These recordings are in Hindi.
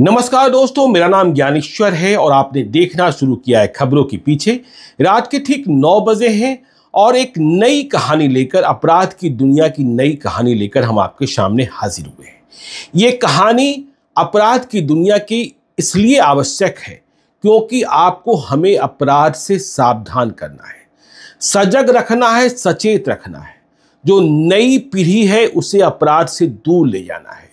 नमस्कार दोस्तों मेरा नाम ज्ञानेश्वर है और आपने देखना शुरू किया है खबरों के पीछे रात के ठीक नौ बजे हैं और एक नई कहानी लेकर अपराध की दुनिया की नई कहानी लेकर हम आपके सामने हाजिर हुए हैं ये कहानी अपराध की दुनिया की इसलिए आवश्यक है क्योंकि आपको हमें अपराध से सावधान करना है सजग रखना है सचेत रखना है जो नई पीढ़ी है उसे अपराध से दूर ले जाना है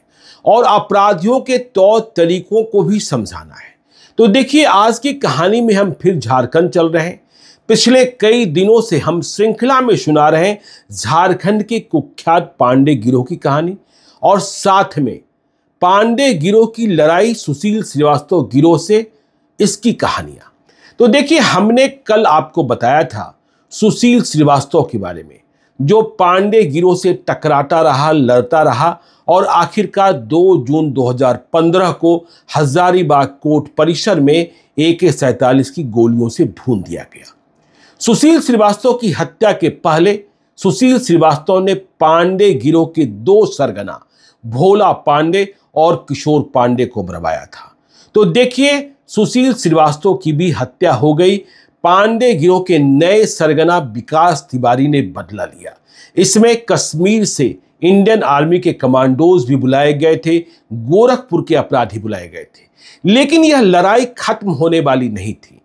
और अपराधियों के तौर तरीकों को भी समझाना है तो देखिए आज की कहानी में हम फिर झारखंड चल रहे हैं पिछले कई दिनों से हम श्रृंखला में सुना रहे हैं झारखंड के कुख्यात पांडे गिरोह की कहानी और साथ में पांडे गिरोह की लड़ाई सुशील श्रीवास्तव गिरोह से इसकी कहानियां तो देखिए हमने कल आपको बताया था सुशील श्रीवास्तव के बारे में जो पांडे गिरोह से टकराता रहा लड़ता रहा और आखिरकार 2 जून 2015 को हजारीबाग कोर्ट परिसर में ए के की गोलियों से भून दिया गया सुशील श्रीवास्तव की हत्या के पहले सुशील श्रीवास्तव ने पांडे गिरोह के दो सरगना भोला पांडे और किशोर पांडे को मरवाया था तो देखिए सुशील श्रीवास्तव की भी हत्या हो गई पांडे गिरोह के नए सरगना विकास तिवारी ने बदला लिया इसमें कश्मीर से इंडियन आर्मी के कमांडोज भी बुलाए गए थे गोरखपुर के अपराधी बुलाए गए थे लेकिन यह लड़ाई खत्म होने वाली नहीं थी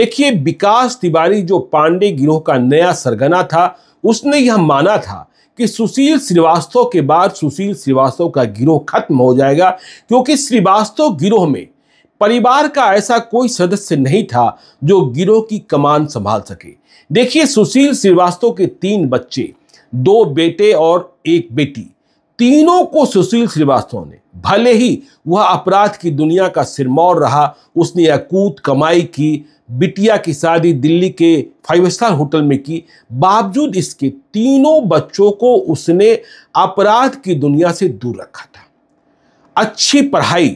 देखिए विकास तिवारी जो पांडे गिरोह का नया सरगना था उसने यह माना था कि सुशील श्रीवास्तव के बाद सुशील श्रीवास्तव का गिरोह खत्म हो जाएगा क्योंकि श्रीवास्तव गिरोह में परिवार का ऐसा कोई सदस्य नहीं था जो गिरोह की कमान संभाल सके देखिए सुशील श्रीवास्तव के तीन बच्चे दो बेटे और एक बेटी तीनों को सुशील श्रीवास्तव ने भले ही वह अपराध की दुनिया का सिरमौर रहा उसने अकूत कमाई की बिटिया की शादी दिल्ली के फाइव स्टार होटल में की बावजूद इसके तीनों बच्चों को उसने अपराध की दुनिया से दूर रखा था अच्छी पढ़ाई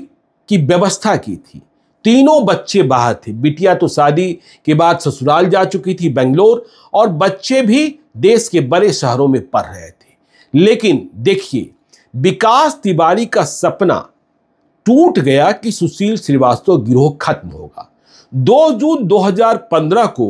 की व्यवस्था की थी तीनों बच्चे बाहर थे बिटिया तो शादी के बाद ससुराल जा चुकी थी बेंगलोर और बच्चे भी देश के बड़े शहरों में पढ़ रहे थे लेकिन देखिए विकास तिवारी का सपना टूट गया कि सुशील श्रीवास्तव गिरोह खत्म होगा 2 जून 2015 को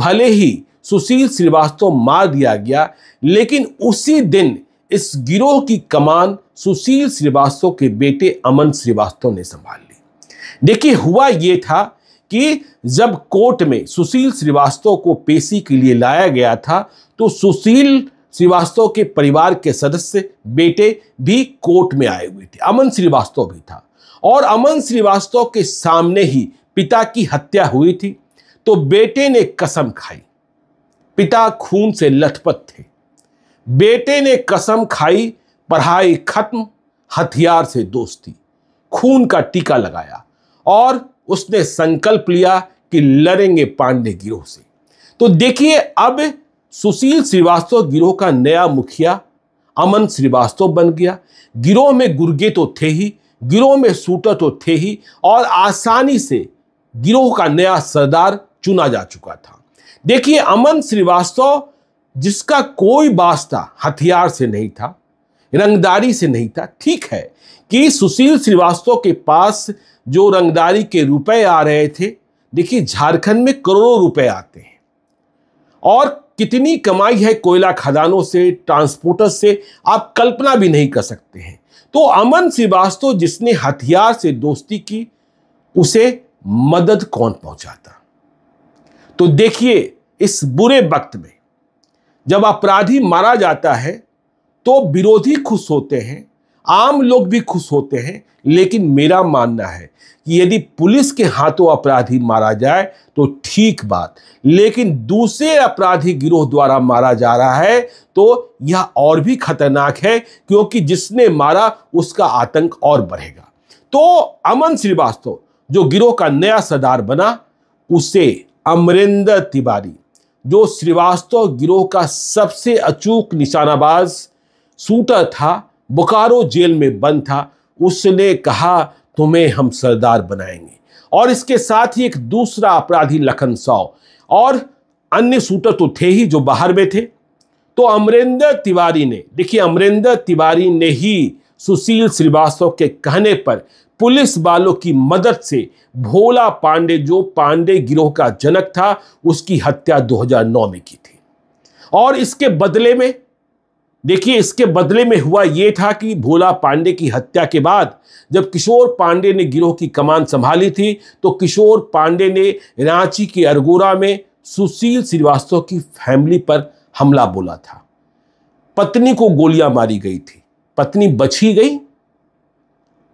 भले ही सुशील श्रीवास्तव मार दिया गया लेकिन उसी दिन इस गिरोह की कमान सुशील श्रीवास्तव के बेटे अमन श्रीवास्तव ने संभाल ली देखिए हुआ यह था कि जब कोर्ट में सुशील श्रीवास्तव को पेशी के लिए लाया गया था तो सुशील श्रीवास्तव के परिवार के सदस्य बेटे भी कोर्ट में आए हुए थे अमन श्रीवास्तव भी था और अमन श्रीवास्तव के सामने ही पिता की हत्या हुई थी तो बेटे ने कसम खाई पिता खून से लथपथ थे बेटे ने कसम खाई पढ़ाई खत्म हथियार से दोस्ती खून का टीका लगाया और उसने संकल्प लिया कि लड़ेंगे पांडे गिरोह से तो देखिए अब सुशील श्रीवास्तव गिरोह का नया मुखिया अमन श्रीवास्तव बन गया गिरोह में गुर्गे तो थे ही गिरोह में सूटर तो थे ही और आसानी से गिरोह का नया सरदार चुना जा चुका था देखिए अमन श्रीवास्तव जिसका कोई वास्ता हथियार से नहीं था रंगदारी से नहीं था ठीक है कि सुशील श्रीवास्तव के पास जो रंगदारी के रुपए आ रहे थे देखिए झारखंड में करोड़ों रुपए आते हैं और कितनी कमाई है कोयला खदानों से ट्रांसपोर्टर से आप कल्पना भी नहीं कर सकते हैं तो अमन श्रीवास्तव जिसने हथियार से दोस्ती की उसे मदद कौन पहुंचाता तो देखिए इस बुरे वक्त में जब अपराधी मारा जाता है तो विरोधी खुश होते हैं आम लोग भी खुश होते हैं लेकिन मेरा मानना है कि यदि पुलिस के हाथों अपराधी मारा जाए तो ठीक बात लेकिन दूसरे अपराधी गिरोह द्वारा मारा जा रहा है तो यह और भी खतरनाक है क्योंकि जिसने मारा उसका आतंक और बढ़ेगा तो अमन श्रीवास्तव जो गिरोह का नया सरदार बना उसे अमरिंदर तिवारी जो श्रीवास्तव गिरोह का सबसे अचूक निशानाबाज शूटर था बोकारो जेल में बंद था उसने कहा तुम्हें हम सरदार बनाएंगे और इसके साथ ही एक दूसरा अपराधी लखन साव और अन्य सूटर तो थे ही जो बाहर में थे तो अमरेंद्र तिवारी ने देखिए अमरेंद्र तिवारी ने ही सुशील श्रीवास्तव के कहने पर पुलिस वालों की मदद से भोला पांडे जो पांडे गिरोह का जनक था उसकी हत्या 2009 में की थी और इसके बदले में देखिए इसके बदले में हुआ ये था कि भोला पांडे की हत्या के बाद जब किशोर पांडे ने गिरोह की कमान संभाली थी तो किशोर पांडे ने रांची के अरगोरा में सुशील श्रीवास्तव की फैमिली पर हमला बोला था पत्नी को गोलियां मारी गई थी पत्नी बची गई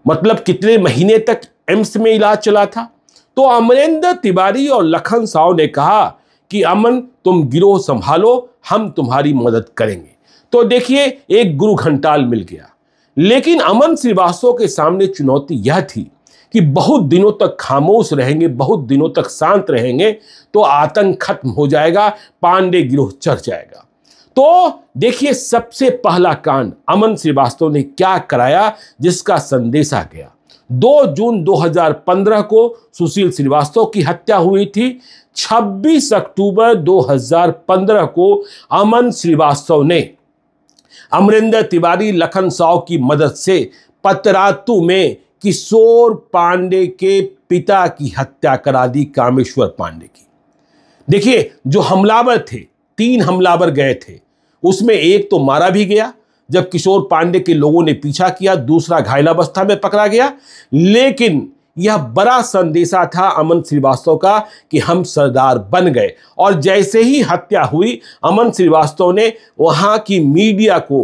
मतलब कितने महीने तक एम्स में इलाज चला था तो अमरेंद्र तिवारी और लखन साव ने कहा कि अमन तुम गिरोह संभालो हम तुम्हारी मदद करेंगे तो देखिए एक गुरु घंटाल मिल गया लेकिन अमन श्रीवास्तव के सामने चुनौती यह थी कि बहुत दिनों तक खामोश रहेंगे बहुत दिनों तक शांत रहेंगे तो आतंक खत्म हो जाएगा पांडे गिरोह चढ़ जाएगा तो देखिए सबसे पहला कांड अमन श्रीवास्तव ने क्या कराया जिसका संदेशा गया 2 जून 2015 को सुशील श्रीवास्तव की हत्या हुई थी 26 अक्टूबर 2015 को अमन श्रीवास्तव ने अमरिंदर तिवारी लखन साव की मदद से पतरातु में किशोर पांडे के पिता की हत्या करा दी कामेश्वर पांडे की देखिए जो हमलावर थे तीन हमलावर गए थे उसमें एक तो मारा भी गया जब किशोर पांडे के लोगों ने पीछा किया दूसरा घायल अवस्था में पकड़ा गया लेकिन यह बड़ा संदेशा था अमन श्रीवास्तव का कि हम सरदार बन गए और जैसे ही हत्या हुई अमन श्रीवास्तव ने वहाँ की मीडिया को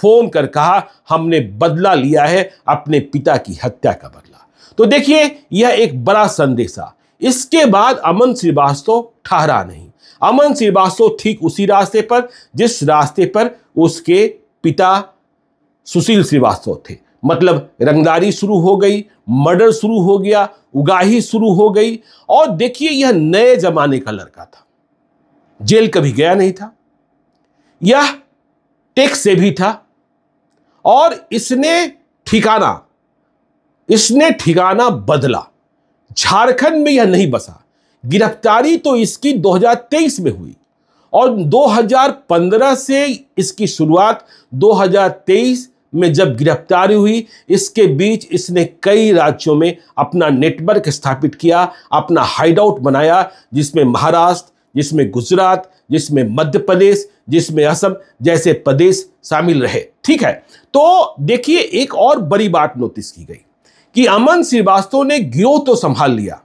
फोन कर कहा हमने बदला लिया है अपने पिता की हत्या का बदला तो देखिए यह एक बड़ा संदेशा इसके बाद अमन श्रीवास्तव ठहरा नहीं अमन श्रीवास्तव ठीक उसी रास्ते पर जिस रास्ते पर उसके पिता सुशील श्रीवास्तव थे मतलब रंगदारी शुरू हो गई मर्डर शुरू हो गया उगाही शुरू हो गई और देखिए यह नए जमाने का लड़का था जेल कभी गया नहीं था यह टेक से भी था और इसने ठिकाना इसने ठिकाना बदला झारखंड में यह नहीं बसा गिरफ्तारी तो इसकी 2023 में हुई और 2015 से इसकी शुरुआत 2023 में जब गिरफ्तारी हुई इसके बीच इसने कई राज्यों में अपना नेटवर्क स्थापित किया अपना हाइडआउट बनाया जिसमें महाराष्ट्र जिसमें गुजरात जिसमें मध्य प्रदेश जिसमें असम जैसे प्रदेश शामिल रहे ठीक है तो देखिए एक और बड़ी बात नोटिस की गई कि अमन श्रीवास्तव ने गिरोह तो संभाल लिया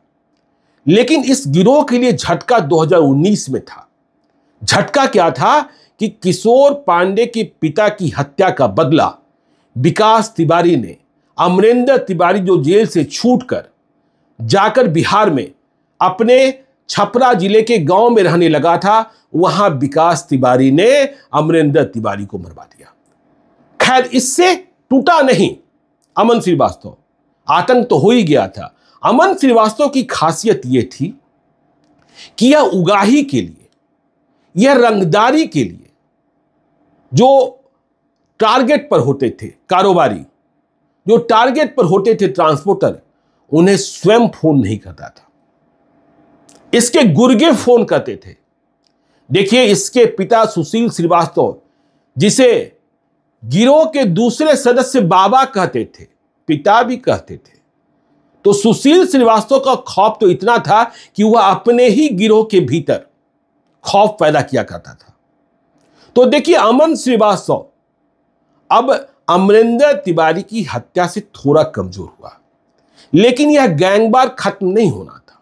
लेकिन इस गिरोह के लिए झटका 2019 में था झटका क्या था कि किशोर पांडे के पिता की हत्या का बदला विकास तिवारी ने अमरेंद्र तिवारी जो जेल से छूटकर जाकर बिहार में अपने छपरा जिले के गांव में रहने लगा था वहां विकास तिवारी ने अमरेंद्र तिवारी को मरवा दिया खैर इससे टूटा नहीं अमन श्रीवास्तव आतंक तो हो ही गया था अमन श्रीवास्तव की खासियत यह थी कि यह उगाही के लिए यह रंगदारी के लिए जो टारगेट पर होते थे कारोबारी जो टारगेट पर होते थे ट्रांसपोर्टर उन्हें स्वयं फोन नहीं करता था इसके गुर्गे फोन करते थे देखिए इसके पिता सुशील श्रीवास्तव जिसे गिरोह के दूसरे सदस्य बाबा कहते थे पिता भी कहते थे तो सुशील श्रीवास्तव का खौफ तो इतना था कि वह अपने ही गिरोह के भीतर खौफ पैदा किया करता था तो देखिए अमन श्रीवास्तव अब अमरिंदर तिवारी की हत्या से थोड़ा कमजोर हुआ लेकिन यह गैंगवार खत्म नहीं होना था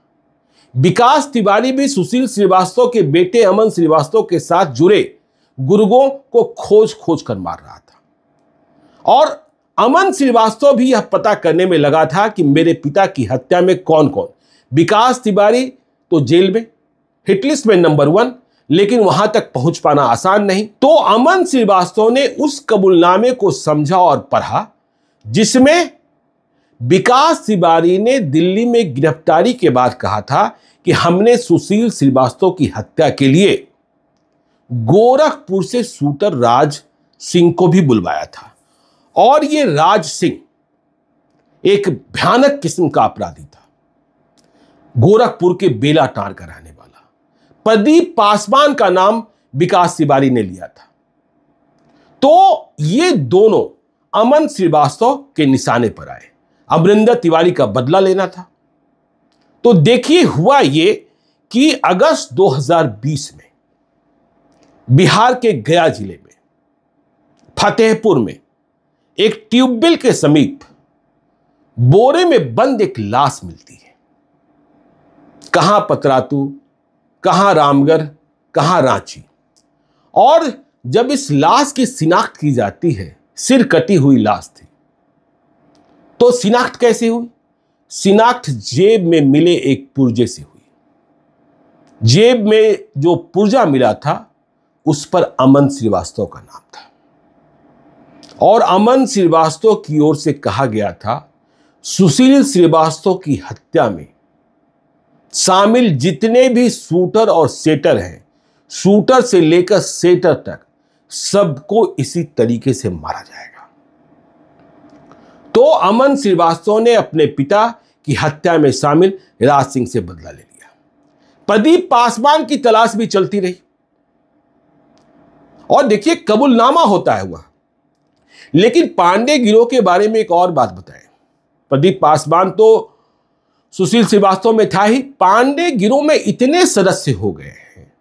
विकास तिवारी भी सुशील श्रीवास्तव के बेटे अमन श्रीवास्तव के साथ जुड़े गुर्गों को खोज खोज कर मार रहा था और अमन श्रीवास्तव भी यह पता करने में लगा था कि मेरे पिता की हत्या में कौन कौन विकास तिवारी तो जेल में हिटलिस्ट में नंबर वन लेकिन वहां तक पहुंच पाना आसान नहीं तो अमन श्रीवास्तव ने उस कबूलनामे को समझा और पढ़ा जिसमें विकास तिवारी ने दिल्ली में गिरफ्तारी के बाद कहा था कि हमने सुशील श्रीवास्तव की हत्या के लिए गोरखपुर से सूटर राज सिंह को भी बुलवाया था और ये राज सिंह एक भयानक किस्म का अपराधी था गोरखपुर के बेलाटार का रहने प्रदीप पासवान का नाम विकास तिवारी ने लिया था तो ये दोनों अमन श्रीवास्तव के निशाने पर आए अमरिंदर तिवारी का बदला लेना था तो देखिए हुआ ये कि अगस्त 2020 में बिहार के गया जिले में फतेहपुर में एक ट्यूबवेल के समीप बोरे में बंद एक लाश मिलती है कहां पतरातू कहाँ रामगढ़ कहाँ रांची और जब इस लाश की शिनाख्त की जाती है सिर कटी हुई लाश थी तो शिनाख्त कैसे हुई शिनाख्त जेब में मिले एक पुर्जे से हुई जेब में जो पुर्जा मिला था उस पर अमन श्रीवास्तव का नाम था और अमन श्रीवास्तव की ओर से कहा गया था सुशील श्रीवास्तव की हत्या में शामिल जितने भी शूटर और सेटर हैं शूटर से लेकर सेटर तक सबको इसी तरीके से मारा जाएगा तो अमन श्रीवास्तव ने अपने पिता की हत्या में शामिल राज सिंह से बदला ले लिया प्रदीप पासवान की तलाश भी चलती रही और देखिए कबूलनामा होता है हुआ लेकिन पांडे गिरोह के बारे में एक और बात बताएं प्रदीप पासवान तो सुशील श्रीवास्तव में था ही पांडे गिरोह में इतने सदस्य हो गए हैं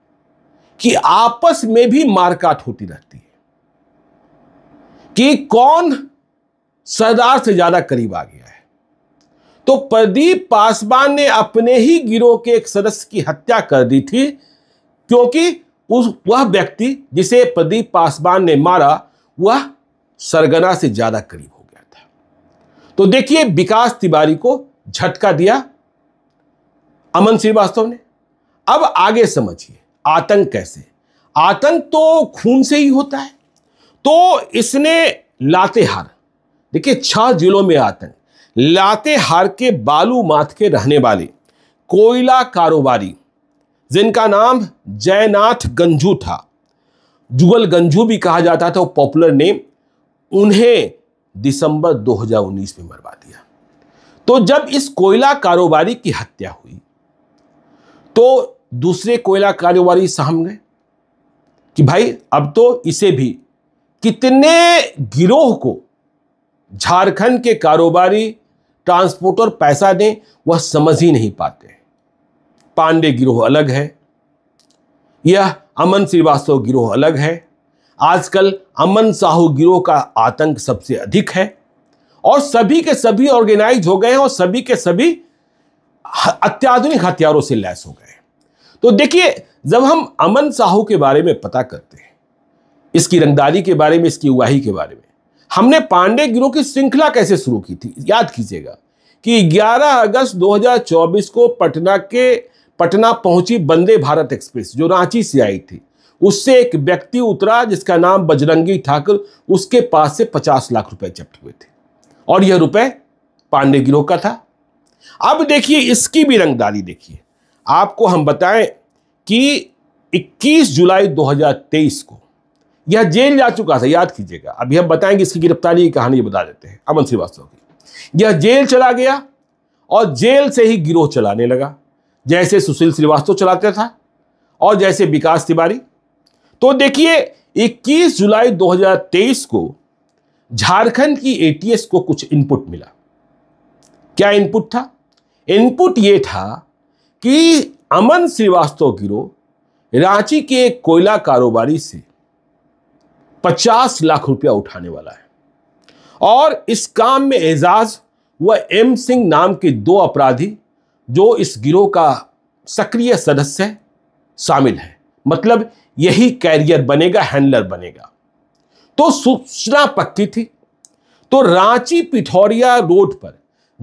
कि आपस में भी मारकाट होती रहती है कि कौन सरदार से ज्यादा करीब आ गया है तो प्रदीप पासवान ने अपने ही गिरोह के एक सदस्य की हत्या कर दी थी क्योंकि उस वह व्यक्ति जिसे प्रदीप पासवान ने मारा वह सरगना से ज्यादा करीब हो गया था तो देखिए विकास तिवारी को झटका दिया अमन श्रीवास्तव ने अब आगे समझिए आतंक कैसे आतंक तो खून से ही होता है तो इसने लातेहार देखिए छह जिलों में आतंक लातेहार के बालू माथ के रहने वाले कोयला कारोबारी जिनका नाम जयनाथ गंजू था जुगल गंजू भी कहा जाता था वो पॉपुलर नेम उन्हें दिसंबर 2019 में मरवा दिया तो जब इस कोयला कारोबारी की हत्या हुई तो दूसरे कोयला कारोबारी सहम गए कि भाई अब तो इसे भी कितने गिरोह को झारखंड के कारोबारी ट्रांसपोर्टर पैसा दें वह समझ ही नहीं पाते पांडे गिरोह अलग है यह अमन श्रीवास्तव गिरोह अलग है आजकल अमन साहू गिरोह का आतंक सबसे अधिक है और सभी के सभी ऑर्गेनाइज हो गए हैं और सभी के सभी अत्याधुनिक हथियारों से लैस हो गए तो देखिए जब हम अमन साहू के बारे में पता करते हैं इसकी रंगदारी के बारे में इसकी उगाही के बारे में हमने पांडे गिरोह की श्रृंखला कैसे शुरू की थी याद कीजिएगा कि 11 अगस्त 2024 को पटना के पटना पहुंची वंदे भारत एक्सप्रेस जो रांची से आई थी उससे एक व्यक्ति उतरा जिसका नाम बजरंगी ठाकुर उसके पास से 50 लाख रुपए जब्त हुए थे और यह रुपए पांडे गिरोह का था अब देखिए इसकी भी रंगदारी देखिए आपको हम बताएं कि 21 जुलाई 2023 को यह जेल जा चुका था याद कीजिएगा अभी हम बताएंगे इसकी गिरफ्तारी की कहानी बता देते हैं अमन श्रीवास्तव की यह जेल चला गया और जेल से ही गिरोह चलाने लगा जैसे सुशील श्रीवास्तव चलाते था और जैसे विकास तिवारी तो देखिए 21 जुलाई 2023 को झारखंड की एटीएस को कुछ इनपुट मिला क्या इनपुट था इनपुट ये था कि अमन श्रीवास्तव गिरोह रांची के एक कोयला कारोबारी से 50 लाख रुपया उठाने वाला है और इस काम में एजाज व एम सिंह नाम के दो अपराधी जो इस गिरोह का सक्रिय सदस्य शामिल है मतलब यही कैरियर बनेगा हैंडलर बनेगा तो सूचना पक्की थी तो रांची पिठौरिया रोड पर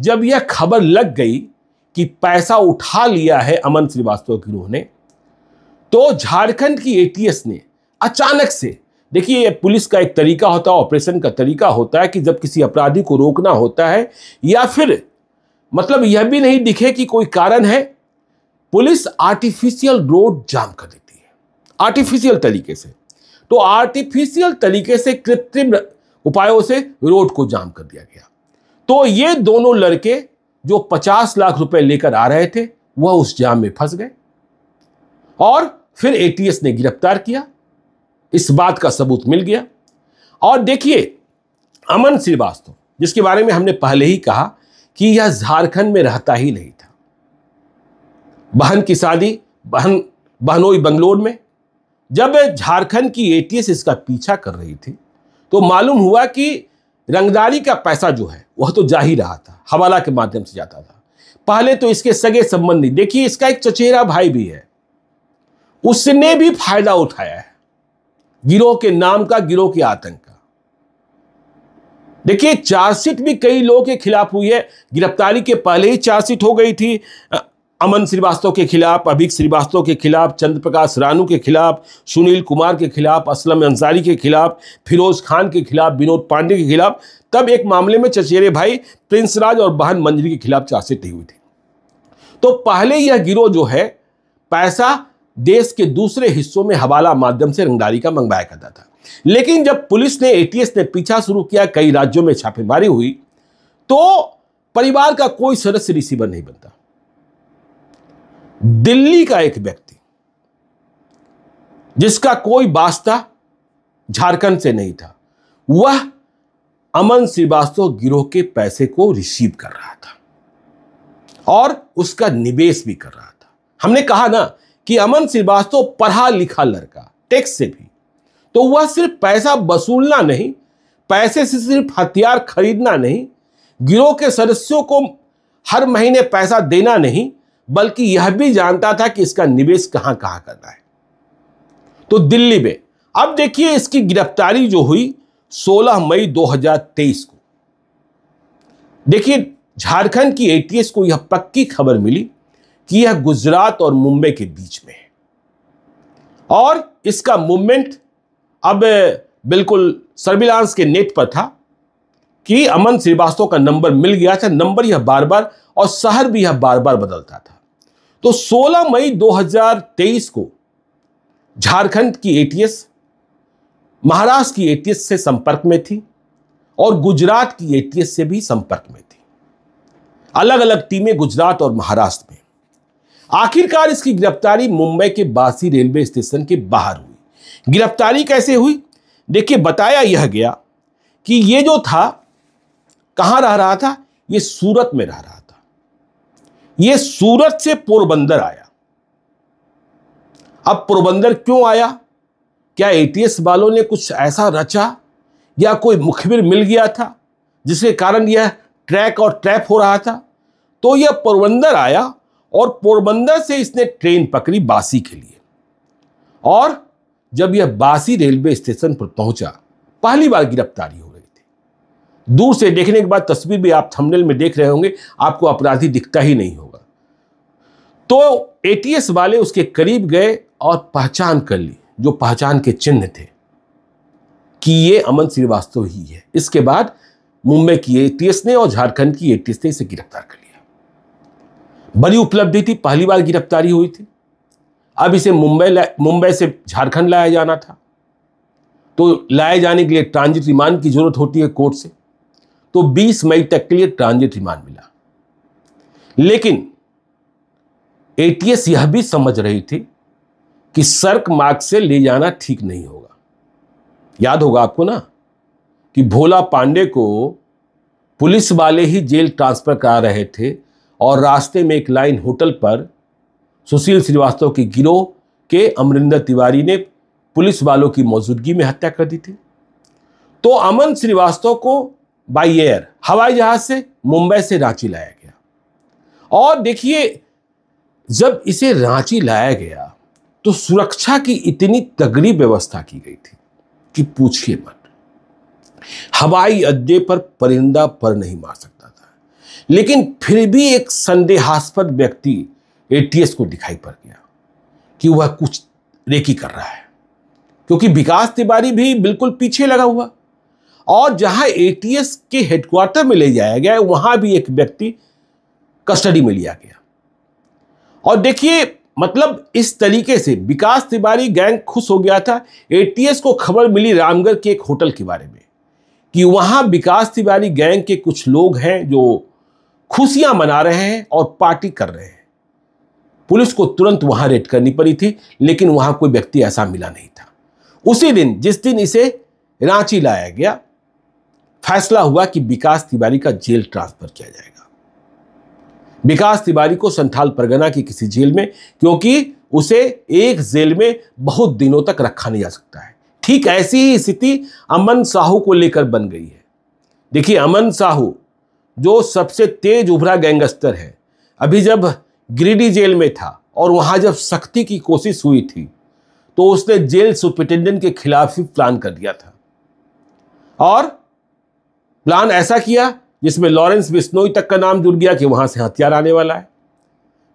जब यह खबर लग गई कि पैसा उठा लिया है अमन श्रीवास्तव गिरोह ने तो झारखंड की एटीएस ने अचानक से देखिए यह पुलिस का एक तरीका होता है ऑपरेशन का तरीका होता है कि जब किसी अपराधी को रोकना होता है या फिर मतलब यह भी नहीं दिखे कि कोई कारण है पुलिस आर्टिफिशियल रोड जाम कर देती है आर्टिफिशियल तरीके से तो आर्टिफिशियल तरीके से कृत्रिम उपायों से रोड को जाम कर दिया गया तो ये दोनों लड़के जो 50 लाख रुपए लेकर आ रहे थे वह उस जाम में फंस गए और फिर एटीएस ने गिरफ्तार किया इस बात का सबूत मिल गया और देखिए अमन श्रीवास्तव जिसके बारे में हमने पहले ही कहा कि यह झारखंड में रहता ही नहीं था बहन की शादी बहन बहनोई बंगलोर में जब झारखंड की एटीएस इसका पीछा कर रही थी तो मालूम हुआ कि रंगदारी का पैसा जो है वह तो जा ही रहा था हवाला के माध्यम से जाता था पहले तो इसके सगे संबंधी देखिए इसका एक चचेरा भाई भी है उसने भी फायदा उठाया है गिरोह के नाम का गिरोह के आतंक का देखिए चार्जशीट भी कई लोगों के खिलाफ हुई है गिरफ्तारी के पहले ही चार्जशीट हो गई थी अमन श्रीवास्तव के खिलाफ अभिक श्रीवास्तव के खिलाफ चंद्र प्रकाश रानू के खिलाफ सुनील कुमार के खिलाफ असलम अंसारी के खिलाफ फिरोज खान के खिलाफ विनोद पांडे के खिलाफ तब एक मामले में चचेरे भाई प्रिंस राज और बहन मंजरी के खिलाफ चार्जशीट हुई थी तो पहले यह गिरोह जो है पैसा देश के दूसरे हिस्सों में हवाला माध्यम से रंगदारी का मंगवाया करता था लेकिन जब पुलिस ने एटीएस ने पीछा शुरू किया कई राज्यों में छापेमारी हुई तो परिवार का कोई सदस्य रिसीवर नहीं बनता दिल्ली का एक व्यक्ति जिसका कोई वास्ता झारखंड से नहीं था वह अमन श्रीवास्तव गिरोह के पैसे को रिसीव कर रहा था और उसका निवेश भी कर रहा था हमने कहा ना कि अमन श्रीवास्तव पढ़ा लिखा लड़का टैक्स से भी तो वह सिर्फ पैसा वसूलना नहीं पैसे से सिर्फ हथियार खरीदना नहीं गिरोह के सदस्यों को हर महीने पैसा देना नहीं बल्कि यह भी जानता था कि इसका निवेश कहां कहां करना है तो दिल्ली में अब देखिए इसकी गिरफ्तारी जो हुई 16 मई 2023 को देखिए झारखंड की एटीएस को यह पक्की खबर मिली कि यह गुजरात और मुंबई के बीच में है और इसका मूवमेंट अब बिल्कुल सर्विलांस के नेट पर था कि अमन श्रीवास्तव का नंबर मिल गया था नंबर यह बार बार और शहर भी यह बार बार बदलता था तो 16 मई 2023 को झारखंड की एटीएस महाराष्ट्र की एटीएस से संपर्क में थी और गुजरात की एटीएस से भी संपर्क में थी अलग अलग टीमें गुजरात और महाराष्ट्र में आखिरकार इसकी गिरफ्तारी मुंबई के बासी रेलवे स्टेशन के बाहर हुई गिरफ्तारी कैसे हुई देखिए बताया यह गया कि ये जो था कहाँ रह रहा था ये सूरत में रह रहा था ये सूरत से पोरबंदर आया अब पोरबंदर क्यों आया क्या एटीएस वालों ने कुछ ऐसा रचा या कोई मुखबिर मिल गया था जिसके कारण यह ट्रैक और ट्रैप हो रहा था तो यह पोरबंदर आया और पोरबंदर से इसने ट्रेन पकड़ी बासी के लिए और जब यह बासी रेलवे स्टेशन पर पहुंचा पहली बार गिरफ्तारी हो रही थी दूर से देखने के बाद तस्वीर भी आप थंबनेल में देख रहे होंगे आपको अपराधी दिखता ही नहीं होगा तो एटीएस वाले उसके करीब गए और पहचान कर ली जो पहचान के चिन्ह थे कि ये अमन श्रीवास्तव ही है इसके बाद मुंबई की एटीएस ने और झारखंड की एटीएस ने इसे गिरफ्तार कर लिया बड़ी उपलब्धि थी पहली बार गिरफ्तारी हुई थी अब इसे मुंबई मुंबई से झारखंड लाया जाना था तो लाए जाने के लिए ट्रांजिट रिमांड की जरूरत होती है कोर्ट से तो 20 मई तक के लिए ट्रांजिट रिमांड मिला लेकिन एटीएस यह भी समझ रही थी कि सर्क मार्ग से ले जाना ठीक नहीं होगा याद होगा आपको ना कि भोला पांडे को पुलिस वाले ही जेल ट्रांसफ़र करा रहे थे और रास्ते में एक लाइन होटल पर सुशील श्रीवास्तव के गिरोह के अमरिंदर तिवारी ने पुलिस वालों की मौजूदगी में हत्या कर दी थी तो अमन श्रीवास्तव को बाई एयर हवाई जहाज़ से मुंबई से रांची लाया गया और देखिए जब इसे रांची लाया गया तो सुरक्षा की इतनी तगड़ी व्यवस्था की गई थी कि पूछिए मत हवाई अड्डे पर परिंदा पर नहीं मार सकता था लेकिन फिर भी एक संदेहास्पद व्यक्ति एटीएस को दिखाई पड़ गया कि वह कुछ रेकी कर रहा है क्योंकि विकास तिवारी भी बिल्कुल पीछे लगा हुआ और जहां एटीएस के हेडक्वार्टर में ले जाया गया वहां भी एक व्यक्ति कस्टडी में लिया गया और देखिए मतलब इस तरीके से विकास तिवारी गैंग खुश हो गया था एटीएस को खबर मिली रामगढ़ के एक होटल के बारे में कि वहाँ विकास तिवारी गैंग के कुछ लोग हैं जो खुशियाँ मना रहे हैं और पार्टी कर रहे हैं पुलिस को तुरंत वहाँ रेड करनी पड़ी थी लेकिन वहाँ कोई व्यक्ति ऐसा मिला नहीं था उसी दिन जिस दिन इसे रांची लाया गया फैसला हुआ कि विकास तिवारी का जेल ट्रांसफर किया जाएगा विकास तिवारी को संथाल परगना की किसी जेल में क्योंकि उसे एक जेल में बहुत दिनों तक रखा नहीं जा सकता है ठीक ऐसी ही स्थिति अमन साहू को लेकर बन गई है देखिए अमन साहू जो सबसे तेज उभरा गैंगस्टर है अभी जब गिरिडीह जेल में था और वहाँ जब सख्ती की कोशिश हुई थी तो उसने जेल सुप्रिटेंडेंट के खिलाफ ही प्लान कर दिया था और प्लान ऐसा किया जिसमें लॉरेंस बिस्नोई तक का नाम जुड़ गया कि वहां से हथियार आने वाला है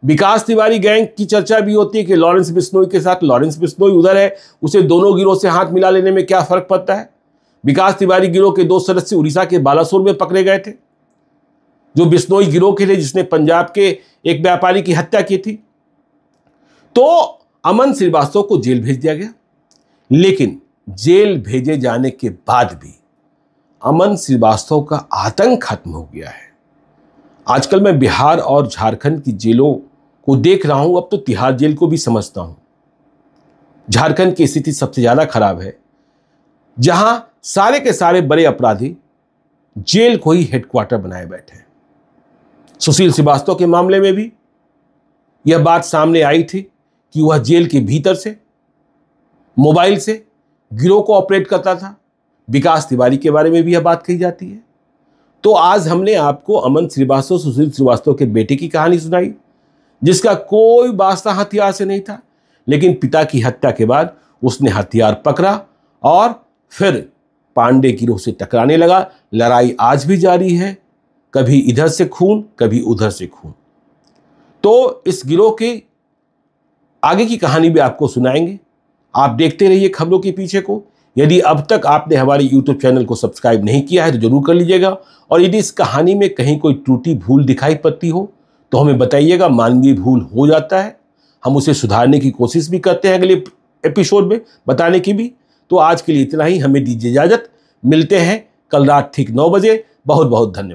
विकास तिवारी गैंग की चर्चा भी होती है कि लॉरेंस बिस्नोई के साथ लॉरेंस बिस्नोई उधर है उसे दोनों गिरोह से हाथ मिला लेने में क्या फ़र्क पड़ता है विकास तिवारी गिरोह के दो सदस्य उड़ीसा के बालासोर में पकड़े गए थे जो बिस्नोई गिरोह के थे जिसने पंजाब के एक व्यापारी की हत्या की थी तो अमन श्रीवास्तव को जेल भेज दिया गया लेकिन जेल भेजे जाने के बाद भी अमन श्रीवास्तव का आतंक खत्म हो गया है आजकल मैं बिहार और झारखंड की जेलों को देख रहा हूं अब तो तिहाड़ जेल को भी समझता हूं झारखंड की स्थिति सबसे ज़्यादा खराब है जहां सारे के सारे बड़े अपराधी जेल को ही हेडक्वार्टर बनाए बैठे हैं सुशील श्रीवास्तव के मामले में भी यह बात सामने आई थी कि वह जेल के भीतर से मोबाइल से गिरोह को ऑपरेट करता था विकास तिवारी के बारे में भी यह बात कही जाती है तो आज हमने आपको अमन श्रीवास्तव सुशील श्रीवास्तव के बेटे की कहानी सुनाई जिसका कोई वास्ता हथियार से नहीं था लेकिन पिता की हत्या के बाद उसने हथियार पकड़ा और फिर पांडे गिरोह से टकराने लगा लड़ाई आज भी जारी है कभी इधर से खून कभी उधर से खून तो इस गिरोह के आगे की कहानी भी आपको सुनाएंगे आप देखते रहिए खबरों के पीछे को यदि अब तक आपने हमारे यूट्यूब चैनल को सब्सक्राइब नहीं किया है तो जरूर कर लीजिएगा और यदि इस कहानी में कहीं कोई त्रुटि भूल दिखाई पड़ती हो तो हमें बताइएगा मानवीय भूल हो जाता है हम उसे सुधारने की कोशिश भी करते हैं अगले एपिसोड में बताने की भी तो आज के लिए इतना ही हमें दीजिए इजाज़त मिलते हैं कल रात ठीक नौ बजे बहुत बहुत धन्यवाद